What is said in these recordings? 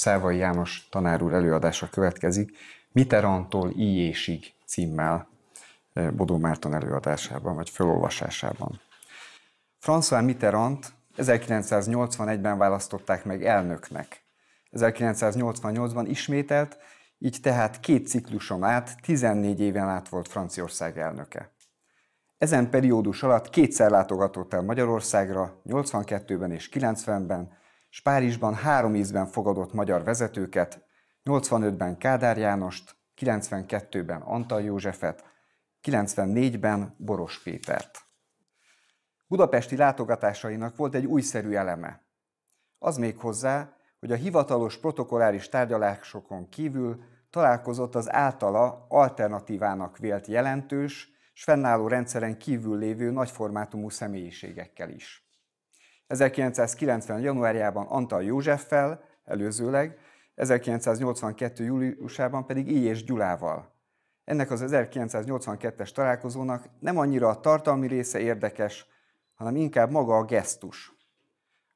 Szávai János tanár úr előadása következik, Mitterrandtól íjésig címmel eh, Bodó Márton előadásában, vagy felolvasásában. François Mitterrand 1981-ben választották meg elnöknek. 1988-ban ismételt, így tehát két cikluson át, 14 éven át volt Franciaország elnöke. Ezen periódus alatt kétszer látogatott el Magyarországra, 82-ben és 90-ben, s Párizsban három ízben fogadott magyar vezetőket, 85-ben Kádár Jánost, 92-ben Antal Józsefet, 94-ben Boros Pétert. Budapesti látogatásainak volt egy újszerű eleme. Az még hozzá, hogy a hivatalos protokoláris tárgyalásokon kívül találkozott az általa alternatívának vélt jelentős, s fennálló rendszeren kívül lévő nagyformátumú személyiségekkel is. 1990. januárjában Antal Józseffel, előzőleg, 1982. júliusában pedig I. és Gyulával. Ennek az 1982-es találkozónak nem annyira a tartalmi része érdekes, hanem inkább maga a gesztus.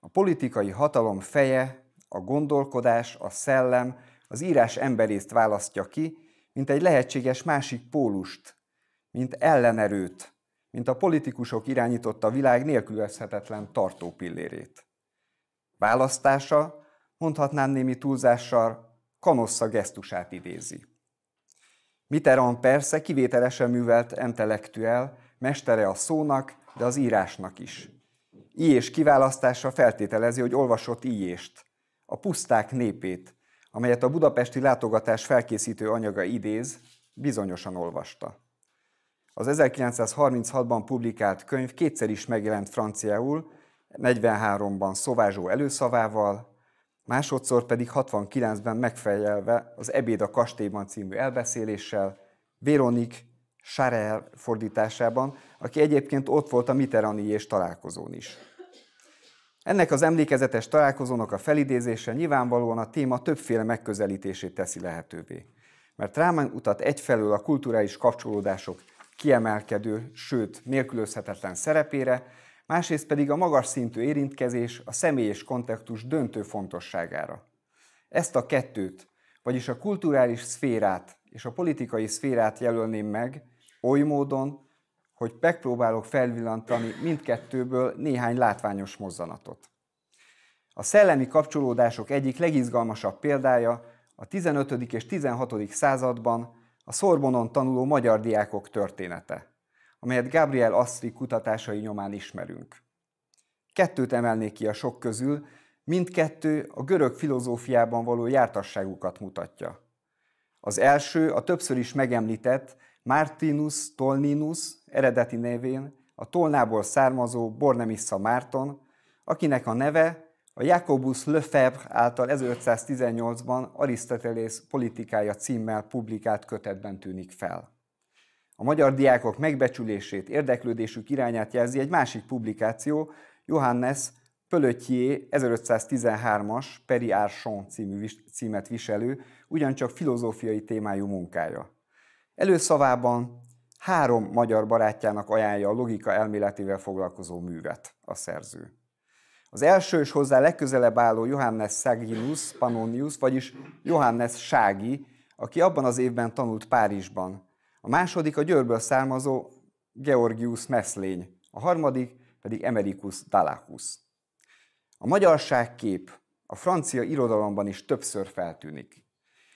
A politikai hatalom feje, a gondolkodás, a szellem, az írás emberészt választja ki, mint egy lehetséges másik pólust, mint ellenerőt, mint a politikusok irányította világ nélkülözhetetlen tartópillérét. Választása, mondhatnám némi túlzással, kanossza gesztusát idézi. Mitterrand persze kivételesen művelt entelektüel, mestere a szónak, de az írásnak is. és kiválasztása feltételezi, hogy olvasott íjést, a puszták népét, amelyet a budapesti látogatás felkészítő anyaga idéz, bizonyosan olvasta. Az 1936-ban publikált könyv kétszer is megjelent franciául, 43-ban szovázsó előszavával, másodszor pedig 69-ben megfejelve az Ebéd a kastélyban című elbeszéléssel, Véronik Charel fordításában, aki egyébként ott volt a Mitterrandi és találkozón is. Ennek az emlékezetes találkozónak a felidézése nyilvánvalóan a téma többféle megközelítését teszi lehetővé. Mert Rámán utat egyfelől a kulturális kapcsolódások kiemelkedő, sőt nélkülözhetetlen szerepére, másrészt pedig a magas szintű érintkezés a személyes kontaktus döntő fontosságára. Ezt a kettőt, vagyis a kulturális szférát és a politikai szférát jelölném meg oly módon, hogy megpróbálok felvillantani mindkettőből néhány látványos mozzanatot. A szellemi kapcsolódások egyik legizgalmasabb példája a 15. és 16. században a Szorbonon tanuló magyar diákok története, amelyet Gabriel Asztri kutatásai nyomán ismerünk. Kettőt emelnék ki a sok közül, mindkettő a görög filozófiában való jártasságukat mutatja. Az első a többször is megemlített Martinus Tolninus eredeti névén a tolnából származó Bornemissa Márton, akinek a neve a Jacobus Lefebvre által 1518-ban Arisztotelész politikája címmel publikált kötetben tűnik fel. A magyar diákok megbecsülését, érdeklődésük irányát jelzi egy másik publikáció, Johannes Pölötjé 1513-as Peri Arson című, címet viselő, ugyancsak filozófiai témájú munkája. Előszavában három magyar barátjának ajánlja a logika elméletével foglalkozó művet a szerző. Az első és hozzá legközelebb álló Johannes Saginus Pannonius, vagyis Johannes Sági, aki abban az évben tanult Párizsban. A második a Győrből származó Georgius Meszlény, a harmadik pedig Emericus Dalacus. A magyarság kép a francia irodalomban is többször feltűnik.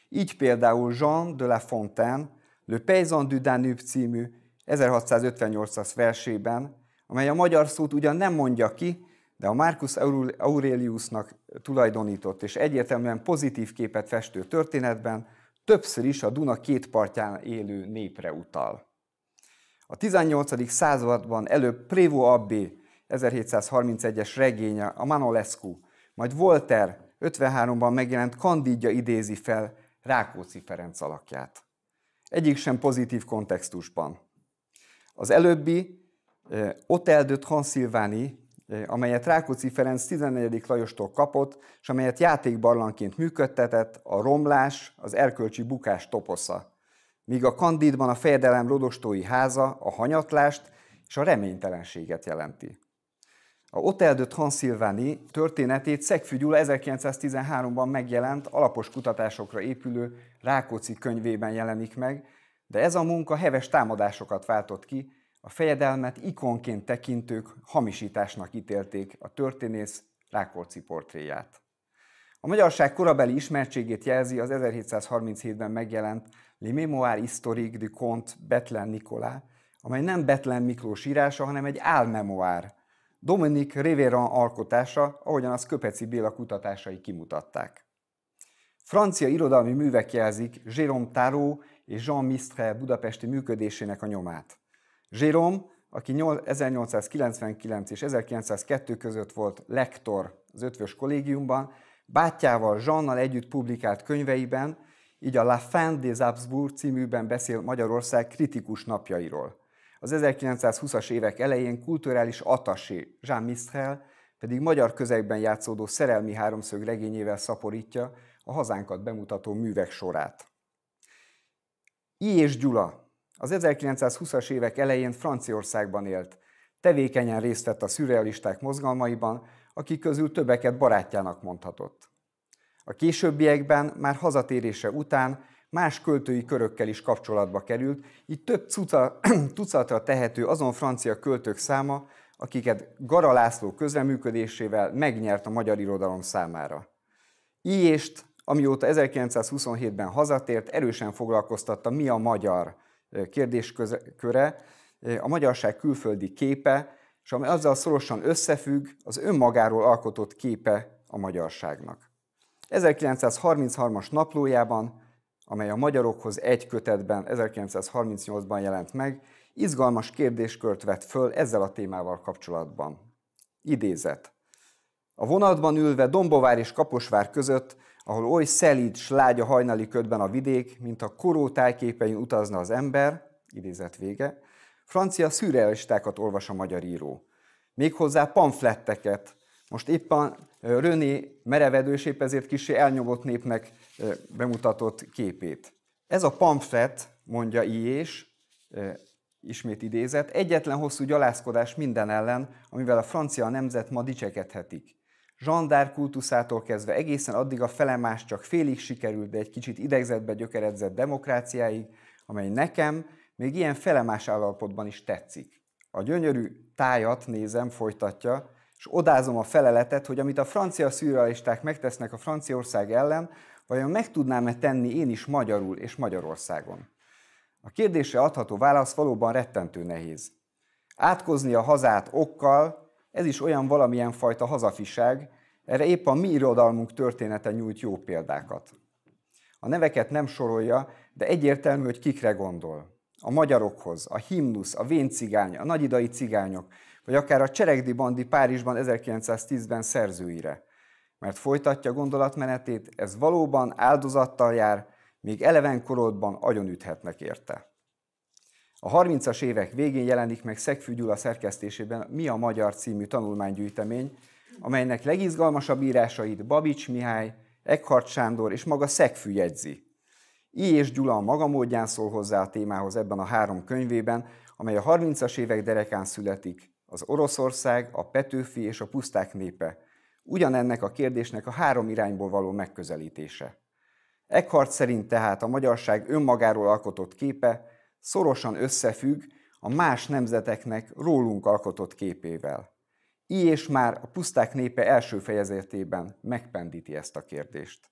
Így például Jean de La Fontaine Le Paysan du Danube című 1658-as versében, amely a magyar szót ugyan nem mondja ki, de a Marcus Aureliusnak tulajdonított és egyértelműen pozitív képet festő történetben többször is a Duna két partján élő népre utal. A 18. században előbb Prévo Abbé 1731-es regénye, a Manolescu, majd Volter 53-ban megjelent Kandidja idézi fel Rákóczi Ferenc alakját. Egyik sem pozitív kontextusban. Az előbbi Hotel eh, de Transylvanie amelyet Rákóczi Ferenc 14. Lajostól kapott, és amelyet játékbarlanként működtetett, a romlás, az erkölcsi bukás toposza. Míg a kandidban a fejedelem lodostói háza a hanyatlást és a reménytelenséget jelenti. A Hotel de Transylvanie történetét Szegfű Gyula 1913-ban megjelent, alapos kutatásokra épülő Rákóczi könyvében jelenik meg, de ez a munka heves támadásokat váltott ki, a fejedelmet ikonként tekintők hamisításnak ítélték a történész Rákóczi portréját. A magyarság korabeli ismertségét jelzi az 1737-ben megjelent Les Mémoires historiques du Comte Betlen Nicolas, amely nem Betlen Miklós írása, hanem egy álmemoár. Dominique Révéran alkotása, ahogyan az Köpeci Béla kutatásai kimutatták. Francia irodalmi művek jelzik Jérôme Tarot és Jean Mistre budapesti működésének a nyomát. Jérôme, aki 1899 és 1902 között volt lektor az ötvös kollégiumban, Bátyával Zsannal együtt publikált könyveiben, így a La Fin des Habsburg címűben beszél Magyarország kritikus napjairól. Az 1920-as évek elején kulturális atasé Jean Mistrel pedig magyar közegben játszódó szerelmi háromszög regényével szaporítja a hazánkat bemutató művek sorát. I. és Gyula az 1920-as évek elején Franciaországban élt. Tevékenyen részt vett a szürrealisták mozgalmaiban, akik közül többeket barátjának mondhatott. A későbbiekben, már hazatérése után más költői körökkel is kapcsolatba került, így több tuca, tucatra tehető azon francia költők száma, akiket Gara László közreműködésével megnyert a magyar irodalom számára. Ijést, amióta 1927-ben hazatért, erősen foglalkoztatta mi a magyar, kérdésköre, a magyarság külföldi képe, és ami azzal szorosan összefügg, az önmagáról alkotott képe a magyarságnak. 1933-as naplójában, amely a magyarokhoz egy kötetben 1938-ban jelent meg, izgalmas kérdéskört vett föl ezzel a témával kapcsolatban. Idézet. A vonatban ülve Dombovár és Kaposvár között ahol oly szelíd, slágya hajnali ködben a vidék, mint a koró tájképein utazna az ember, idézet vége, francia szürrealistákat olvas a magyar író. Méghozzá pamfletteket. Most éppen René merevedős épp ezért kisé elnyomott népnek bemutatott képét. Ez a pamflet, mondja Iés, ismét idézet, egyetlen hosszú gyalászkodás minden ellen, amivel a francia nemzet ma dicsekedhetik. Zsandár kultuszától kezdve egészen addig a felemás csak félig sikerült, de egy kicsit idegzetbe gyökeredzett demokráciáig, amely nekem még ilyen felemás állapotban is tetszik. A gyönyörű tájat nézem, folytatja, és odázom a feleletet, hogy amit a francia szürrealisták megtesznek a Franciaország ellen, vajon meg tudnám-e tenni én is magyarul és Magyarországon? A kérdésre adható válasz valóban rettentő nehéz. Átkozni a hazát okkal, ez is olyan valamilyen fajta hazafiság, erre épp a mi irodalmunk története nyújt jó példákat. A neveket nem sorolja, de egyértelmű, hogy kikre gondol. A magyarokhoz, a himnusz, a véncigány, a nagyidai cigányok, vagy akár a Cseregdi Bandi Párizsban 1910-ben szerzőire. Mert folytatja gondolatmenetét, ez valóban áldozattal jár, még eleven korodban agyonüthetnek érte. A 30-as évek végén jelenik meg Szegfű Gyula szerkesztésében Mi a Magyar című tanulmánygyűjtemény, amelynek legizgalmasabb írásait Babics Mihály, Eckhart Sándor és maga Szegfű jegyzi. I és Gyula a maga módján szól hozzá a témához ebben a három könyvében, amely a 30-as évek derekán születik, az Oroszország, a Petőfi és a Puszták népe. Ugyanennek a kérdésnek a három irányból való megközelítése. Eckhart szerint tehát a magyarság önmagáról alkotott képe, szorosan összefügg a más nemzeteknek rólunk alkotott képével. Így és már a puszták népe első fejezetében megpendíti ezt a kérdést.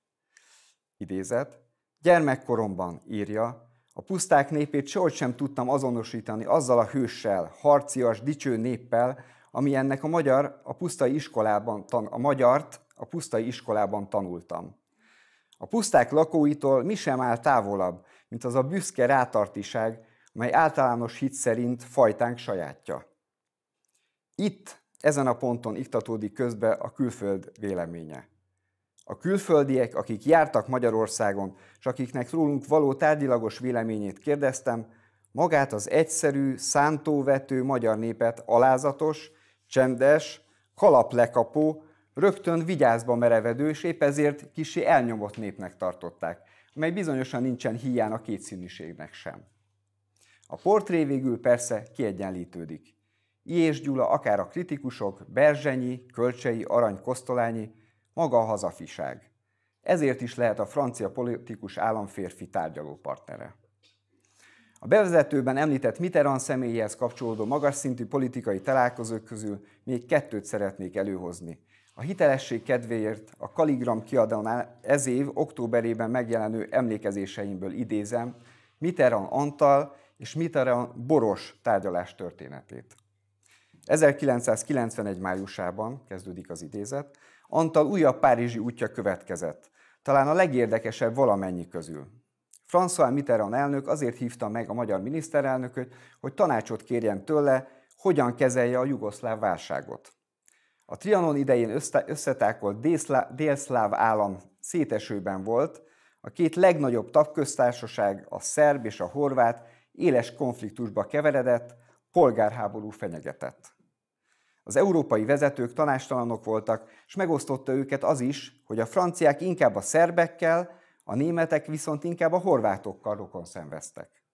Idézet, gyermekkoromban írja, a puszták népét sehogy sem tudtam azonosítani azzal a hőssel, harcias, dicső néppel, ami ennek a magyar a pusztai iskolában tan, a magyart a pusztai iskolában tanultam. A puszták lakóitól mi sem áll távolabb, mint az a büszke rátartiság, mely általános hit szerint fajtánk sajátja. Itt, ezen a ponton iktatódik közbe a külföld véleménye. A külföldiek, akik jártak Magyarországon, és akiknek rólunk való tárgyilagos véleményét kérdeztem, magát az egyszerű, szántóvető magyar népet alázatos, csendes, kalaplekapó, Rögtön vigyázba merevedő, és épp ezért kisi elnyomott népnek tartották, mely bizonyosan nincsen hiány a kétszínűségnek sem. A portré végül persze kiegyenlítődik. I Gyula akár a kritikusok, Berzsenyi, Kölcsei, Arany, Kosztolányi, maga a hazafiság. Ezért is lehet a francia politikus államférfi tárgyalópartnere. A bevezetőben említett Mitterrand személyhez kapcsolódó magas szintű politikai találkozók közül még kettőt szeretnék előhozni, a hitelesség kedvéért a Kaligram kiadónál ez év októberében megjelenő emlékezéseimből idézem Mitterrand Antal és Mitterrand Boros tárgyalás történetét. 1991. májusában kezdődik az idézet, Antal újabb párizsi útja következett, talán a legérdekesebb valamennyi közül. François Mitterrand elnök azért hívta meg a magyar miniszterelnököt, hogy tanácsot kérjen tőle, hogyan kezelje a jugoszláv válságot. A Trianon idején összetákolt délszláv állam szétesőben volt, a két legnagyobb tagköztársaság, a szerb és a horvát éles konfliktusba keveredett, polgárháború fenyegetett. Az európai vezetők tanástalanok voltak, és megosztotta őket az is, hogy a franciák inkább a szerbekkel, a németek viszont inkább a horvátokkal rokon szenveztek.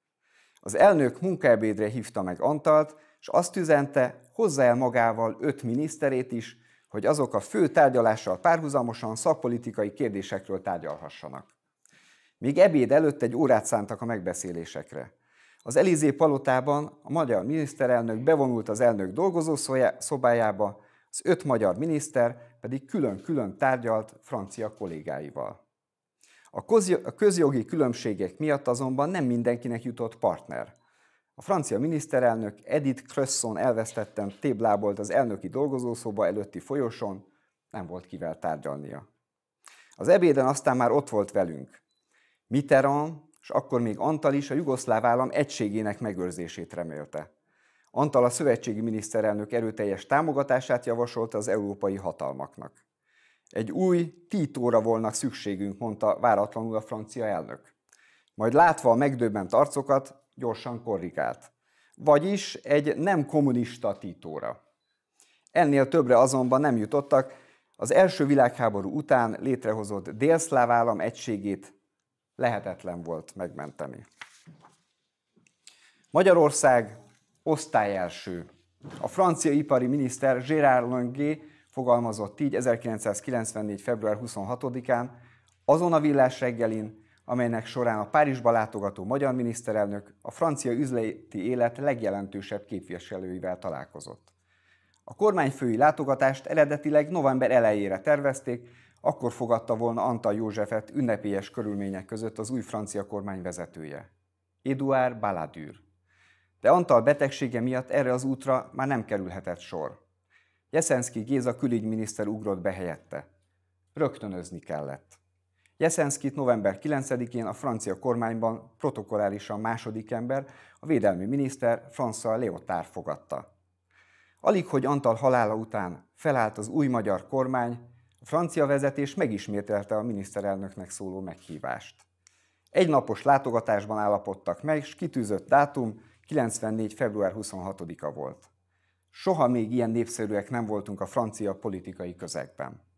Az elnök munkaebédre hívta meg Antalt, és azt üzente, hozza el magával öt miniszterét is, hogy azok a fő tárgyalással párhuzamosan szakpolitikai kérdésekről tárgyalhassanak. Még ebéd előtt egy órát szántak a megbeszélésekre. Az Elizé palotában a magyar miniszterelnök bevonult az elnök dolgozó szobájába, az öt magyar miniszter pedig külön-külön tárgyalt francia kollégáival. A közjogi különbségek miatt azonban nem mindenkinek jutott partner. A francia miniszterelnök Edith Cresson elvesztettem téblábolt az elnöki dolgozószoba előtti folyosón, nem volt kivel tárgyalnia. Az ebéden aztán már ott volt velünk. Mitterrand, és akkor még Antal is a jugoszláv állam egységének megőrzését remélte. Antal a szövetségi miniszterelnök erőteljes támogatását javasolta az európai hatalmaknak. Egy új títóra volna szükségünk, mondta váratlanul a francia elnök. Majd látva a megdöbbent arcokat, gyorsan korrigált. Vagyis egy nem kommunista titóra. Ennél többre azonban nem jutottak, az első világháború után létrehozott délszláv állam egységét lehetetlen volt megmenteni. Magyarország osztályelső. A francia ipari miniszter Gérard Longué fogalmazott így 1994. február 26-án, azon a villás reggelin, amelynek során a Párizsba látogató magyar miniszterelnök a francia üzleti élet legjelentősebb képviselőivel találkozott. A kormányfői látogatást eredetileg november elejére tervezték, akkor fogadta volna Antal Józsefet ünnepélyes körülmények között az új francia kormány vezetője, Édouard Balladur. De Antal betegsége miatt erre az útra már nem kerülhetett sor. Jeszenszki Géza külügyminiszter ugrott be helyette. Rögtönözni kellett. Jeszenszkit november 9-én a francia kormányban protokollálisan második ember, a védelmi miniszter François Léotard fogadta. Alig, hogy Antal halála után felállt az új magyar kormány, a francia vezetés megismételte a miniszterelnöknek szóló meghívást. Egy napos látogatásban állapodtak meg, és kitűzött dátum 94. február 26-a volt. Soha még ilyen népszerűek nem voltunk a francia politikai közegben.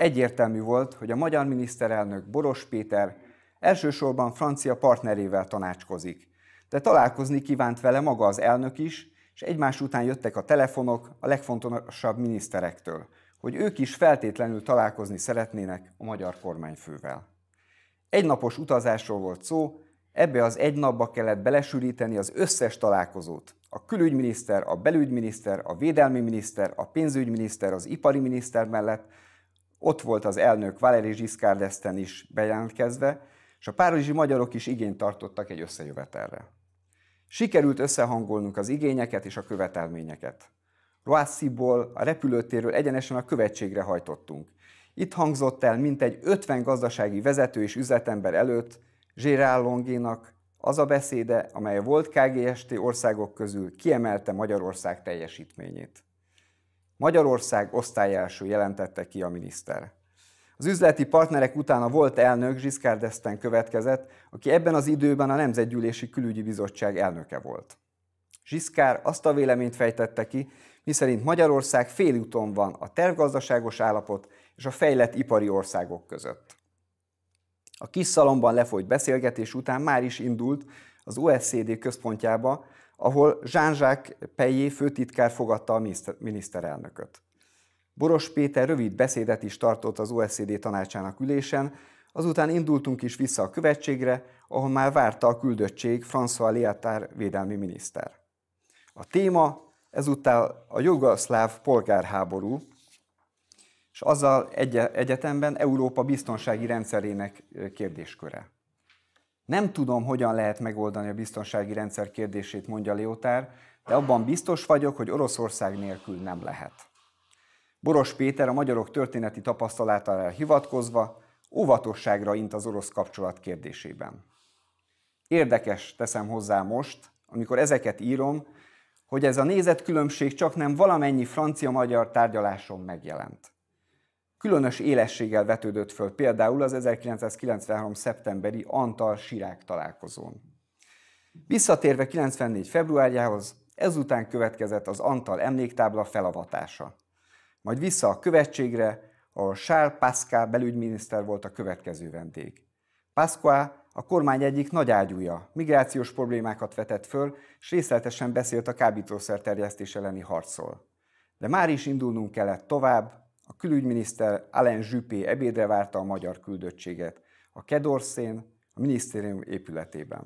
Egyértelmű volt, hogy a magyar miniszterelnök Boros Péter elsősorban francia partnerével tanácskozik, de találkozni kívánt vele maga az elnök is, és egymás után jöttek a telefonok a legfontosabb miniszterektől, hogy ők is feltétlenül találkozni szeretnének a magyar kormányfővel. Egynapos utazásról volt szó, ebbe az egy napba kellett belesűríteni az összes találkozót. A külügyminiszter, a belügyminiszter, a védelmi miniszter, a pénzügyminiszter, az ipari miniszter mellett, ott volt az elnök Valéry Giscard d'Estaing is bejelentkezve, és a párizsi magyarok is igényt tartottak egy összejövetelre. Sikerült összehangolnunk az igényeket és a követelményeket. Roassziból a repülőtérről egyenesen a követségre hajtottunk. Itt hangzott el mintegy 50 gazdasági vezető és üzletember előtt Gérard Longénak az a beszéde, amely a volt KGST országok közül kiemelte Magyarország teljesítményét. Magyarország osztályelső jelentette ki a miniszter. Az üzleti partnerek után a volt elnök Zsiszkár Deszten következett, aki ebben az időben a Nemzetgyűlési Külügyi Bizottság elnöke volt. Zsiszkár azt a véleményt fejtette ki, miszerint Magyarország félúton van a tervgazdaságos állapot és a fejlett ipari országok között. A kis szalomban lefolyt beszélgetés után már is indult az OSCD központjába ahol Jean-Jacques Pejé főtitkár fogadta a miniszterelnököt. Boros Péter rövid beszédet is tartott az OSCD tanácsának ülésen, azután indultunk is vissza a követségre, ahol már várta a küldöttség François Léatár védelmi miniszter. A téma ezúttal a jugoszláv polgárháború, és azzal egy egyetemben Európa biztonsági rendszerének kérdésköre. Nem tudom, hogyan lehet megoldani a biztonsági rendszer kérdését, mondja Leotár, de abban biztos vagyok, hogy Oroszország nélkül nem lehet. Boros Péter a magyarok történeti tapasztalatára hivatkozva óvatosságra int az orosz kapcsolat kérdésében. Érdekes teszem hozzá most, amikor ezeket írom, hogy ez a nézetkülönbség csak nem valamennyi francia-magyar tárgyaláson megjelent. Különös élességgel vetődött föl például az 1993. szeptemberi Antal-Sirák találkozón. Visszatérve 94. februárjához, ezután következett az Antal emléktábla felavatása. Majd vissza a követségre, ahol Charles Pasqua belügyminiszter volt a következő vendég. Pasqua a kormány egyik nagy ágyúja, migrációs problémákat vetett föl, és részletesen beszélt a kábítószer terjesztés elleni harcról. De már is indulnunk kellett tovább, külügyminiszter Alain Juppé ebédre várta a magyar küldöttséget a Kedorszén, a minisztérium épületében.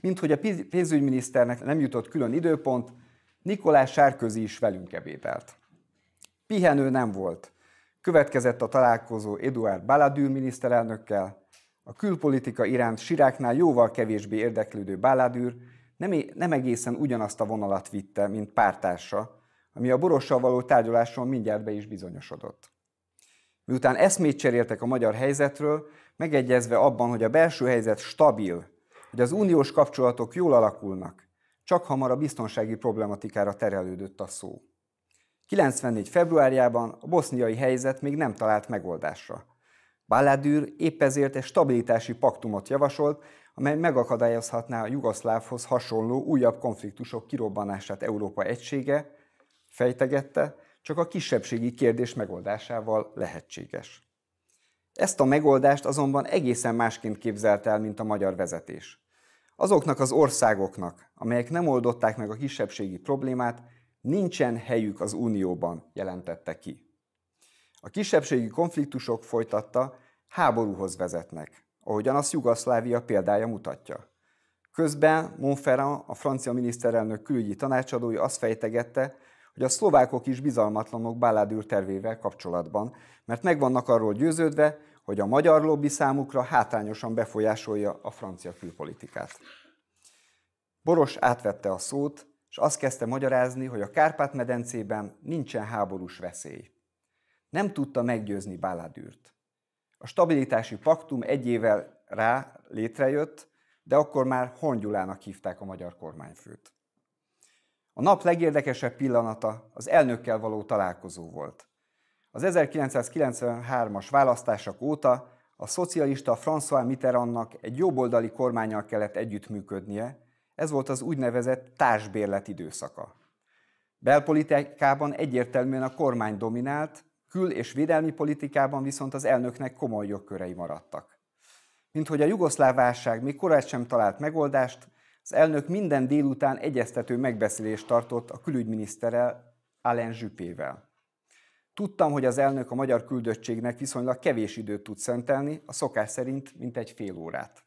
Mint hogy a pénzügyminiszternek nem jutott külön időpont, Nikolás Sárközi is velünk ebédelt. Pihenő nem volt. Következett a találkozó Eduard Baladű miniszterelnökkel, a külpolitika iránt Siráknál jóval kevésbé érdeklődő Baladűr nem, nem egészen ugyanazt a vonalat vitte, mint pártársa, ami a borossal való tárgyaláson mindjárt be is bizonyosodott. Miután eszmét cseréltek a magyar helyzetről, megegyezve abban, hogy a belső helyzet stabil, hogy az uniós kapcsolatok jól alakulnak, csak hamar a biztonsági problematikára terelődött a szó. 94. februárjában a boszniai helyzet még nem talált megoldásra. Balladur épp ezért egy stabilitási paktumot javasolt, amely megakadályozhatná a jugoszlávhoz hasonló újabb konfliktusok kirobbanását Európa egysége, fejtegette, csak a kisebbségi kérdés megoldásával lehetséges. Ezt a megoldást azonban egészen másként képzelt el, mint a magyar vezetés. Azoknak az országoknak, amelyek nem oldották meg a kisebbségi problémát, nincsen helyük az Unióban, jelentette ki. A kisebbségi konfliktusok folytatta háborúhoz vezetnek, ahogyan azt Jugoszlávia példája mutatja. Közben Monferrand, a francia miniszterelnök külügyi tanácsadója azt fejtegette, hogy a szlovákok is bizalmatlanok Báládűr tervével kapcsolatban, mert megvannak arról győződve, hogy a magyar lobby számukra hátrányosan befolyásolja a francia külpolitikát. Boros átvette a szót, és azt kezdte magyarázni, hogy a Kárpát-medencében nincsen háborús veszély. Nem tudta meggyőzni Báládűrt. A stabilitási paktum egy évvel rá létrejött, de akkor már Hongyulának hívták a magyar kormányfőt. A nap legérdekesebb pillanata az elnökkel való találkozó volt. Az 1993-as választások óta a szocialista François Mitterrandnak egy jobboldali kormányjal kellett együttműködnie, ez volt az úgynevezett társbérlet időszaka. Belpolitikában egyértelműen a kormány dominált, kül- és védelmi politikában viszont az elnöknek komoly jogkörei maradtak. Mint hogy a jugoszláv válság még korán sem talált megoldást, az elnök minden délután egyeztető megbeszélést tartott a külügyminiszterrel, Alain Zsüpével. Tudtam, hogy az elnök a magyar küldöttségnek viszonylag kevés időt tud szentelni, a szokás szerint mintegy fél órát.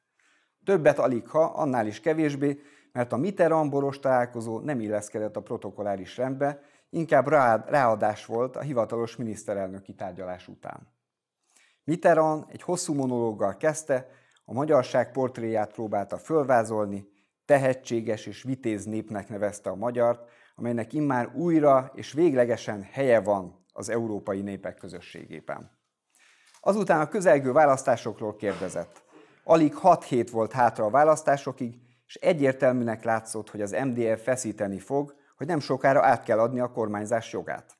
Többet alig ha, annál is kevésbé, mert a Mitterrand boros találkozó nem illeszkedett a protokoláris rendbe, inkább ráadás volt a hivatalos miniszterelnöki tárgyalás után. Mitterrand egy hosszú monológgal kezdte, a magyarság portréját próbálta fölvázolni, tehetséges és vitéz népnek nevezte a magyart, amelynek immár újra és véglegesen helye van az európai népek közösségében. Azután a közelgő választásokról kérdezett. Alig 6 hét volt hátra a választásokig, és egyértelműnek látszott, hogy az MDF feszíteni fog, hogy nem sokára át kell adni a kormányzás jogát.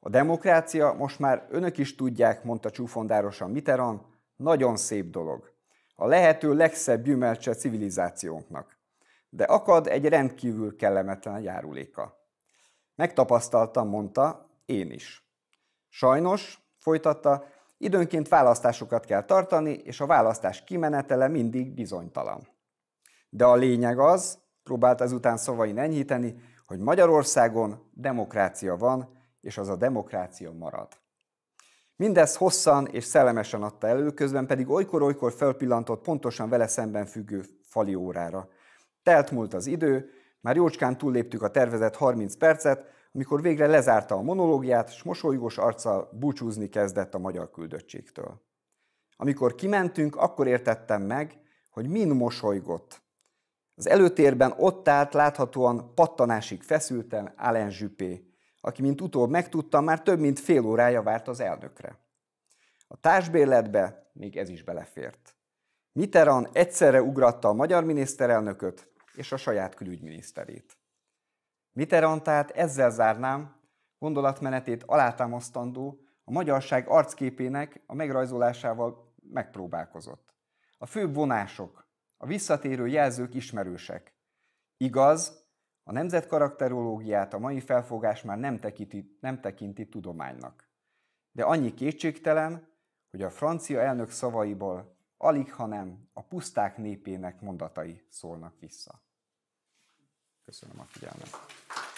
A demokrácia, most már önök is tudják, mondta csúfondárosan Mitterrand, nagyon szép dolog. A lehető legszebb gyümölcse civilizációnknak de akad egy rendkívül kellemetlen járuléka. Megtapasztaltam, mondta, én is. Sajnos, folytatta, időnként választásokat kell tartani, és a választás kimenetele mindig bizonytalan. De a lényeg az, próbált ezután szavain enyhíteni, hogy Magyarországon demokrácia van, és az a demokrácia marad. Mindez hosszan és szellemesen adta elő, közben pedig olykor-olykor felpillantott pontosan vele szemben függő fali órára – Telt múlt az idő, már jócskán túlléptük a tervezett 30 percet, amikor végre lezárta a monológiát, és mosolygós arccal búcsúzni kezdett a magyar küldöttségtől. Amikor kimentünk, akkor értettem meg, hogy min mosolygott. Az előtérben ott állt láthatóan pattanásig feszülten Alain Juppé, aki, mint utóbb megtudtam, már több mint fél órája várt az elnökre. A társbérletbe még ez is belefért. Mitterrand egyszerre ugratta a magyar miniszterelnököt és a saját külügyminiszterét. Mitterrand ezzel zárnám gondolatmenetét alátámasztandó, a magyarság arcképének a megrajzolásával megpróbálkozott. A főbb vonások, a visszatérő jelzők ismerősek. Igaz, a nemzetkarakterológiát a mai felfogás már nem tekinti, nem tekinti tudománynak. De annyi kétségtelen, hogy a francia elnök szavaiból alig, hanem a puszták népének mondatai szólnak vissza. Köszönöm a figyelmet.